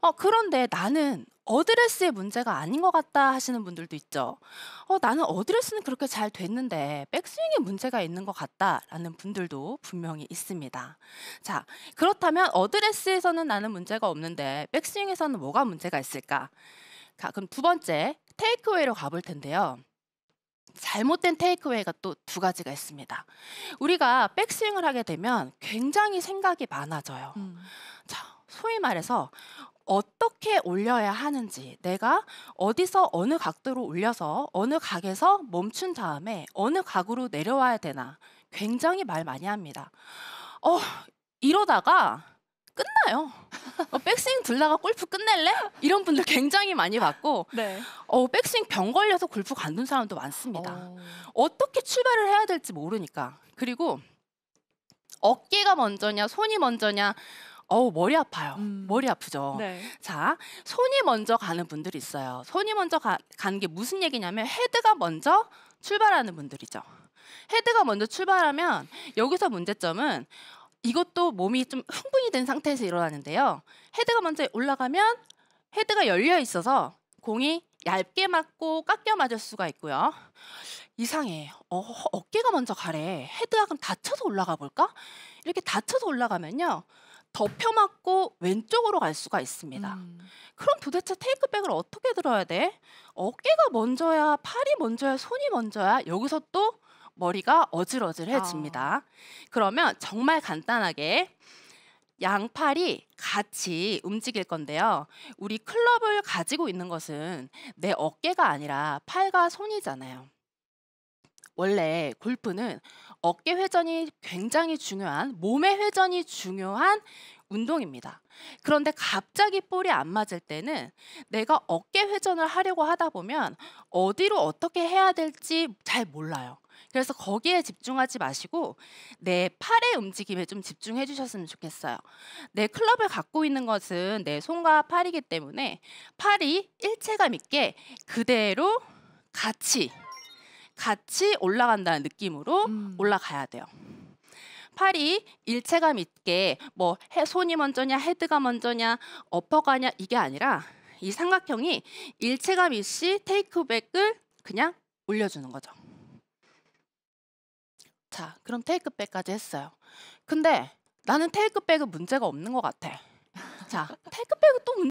어, 그런데 나는 어드레스의 문제가 아닌 것 같다 하시는 분들도 있죠. 어, 나는 어드레스는 그렇게 잘 됐는데 백스윙에 문제가 있는 것 같다라는 분들도 분명히 있습니다. 자, 그렇다면 어드레스에서는 나는 문제가 없는데 백스윙에서는 뭐가 문제가 있을까? 자, 그럼 두 번째 테이크웨이로 가볼 텐데요. 잘못된 테이크웨이가 또 두 가지가 있습니다. 우리가 백스윙을 하게 되면 굉장히 생각이 많아져요. 음. 자, 소위 말해서 어떻게 올려야 하는지 내가 어디서 어느 각도로 올려서 어느 각에서 멈춘 다음에 어느 각으로 내려와야 되나 굉장히 말 많이 합니다. 어 이러다가 끝나요. 어, 백스윙 둘다가 골프 끝낼래? 이런 분들 굉장히 많이 봤고 네. 어, 백스윙 병 걸려서 골프 관둔 사람도 많습니다. 어... 어떻게 출발을 해야 될지 모르니까 그리고 어깨가 먼저냐 손이 먼저냐 어우 머리 아파요. 음. 머리 아프죠. 네. 자 손이 먼저 가는 분들이 있어요. 손이 먼저 가, 가는 게 무슨 얘기냐면 헤드가 먼저 출발하는 분들이죠. 헤드가 먼저 출발하면 여기서 문제점은 이것도 몸이 좀 흥분이 된 상태에서 일어나는데요. 헤드가 먼저 올라가면 헤드가 열려 있어서 공이 얇게 맞고 깎여 맞을 수가 있고요. 이상해. 어, 어깨가 먼저 가래. 헤드가 그럼 닫혀서 올라가 볼까? 이렇게 닫혀서 올라가면요. 덮여맞고 왼쪽으로 갈 수가 있습니다. 음. 그럼 도대체 테이크백을 어떻게 들어야 돼? 어깨가 먼저야, 팔이 먼저야, 손이 먼저야. 여기서 또 머리가 어질어질해집니다. 아. 그러면 정말 간단하게 양팔이 같이 움직일 건데요. 우리 클럽을 가지고 있는 것은 내 어깨가 아니라 팔과 손이잖아요. 원래 골프는 어깨 회전이 굉장히 중요한 몸의 회전이 중요한 운동입니다. 그런데 갑자기 볼이 안 맞을 때는 내가 어깨 회전을 하려고 하다 보면 어디로 어떻게 해야 될지 잘 몰라요. 그래서 거기에 집중하지 마시고 내 팔의 움직임에 좀 집중해 주셨으면 좋겠어요. 내 클럽을 갖고 있는 것은 내 손과 팔이기 때문에 팔이 일체감 있게 그대로 같이 같이 올라간다는 느낌으로 음. 올라가야 돼요. 팔이 일체감 있게 뭐 손이 먼저냐 헤드가 먼저냐 어퍼가냐 이게 아니라 이 삼각형이 일체감 있이 테이크백을 그냥 올려주는 거죠. 자, 그럼 테이크백까지 했어요. 근데 나는 테이크백은 문제가 없는 것 같아. 자, 테이크백은 또 문제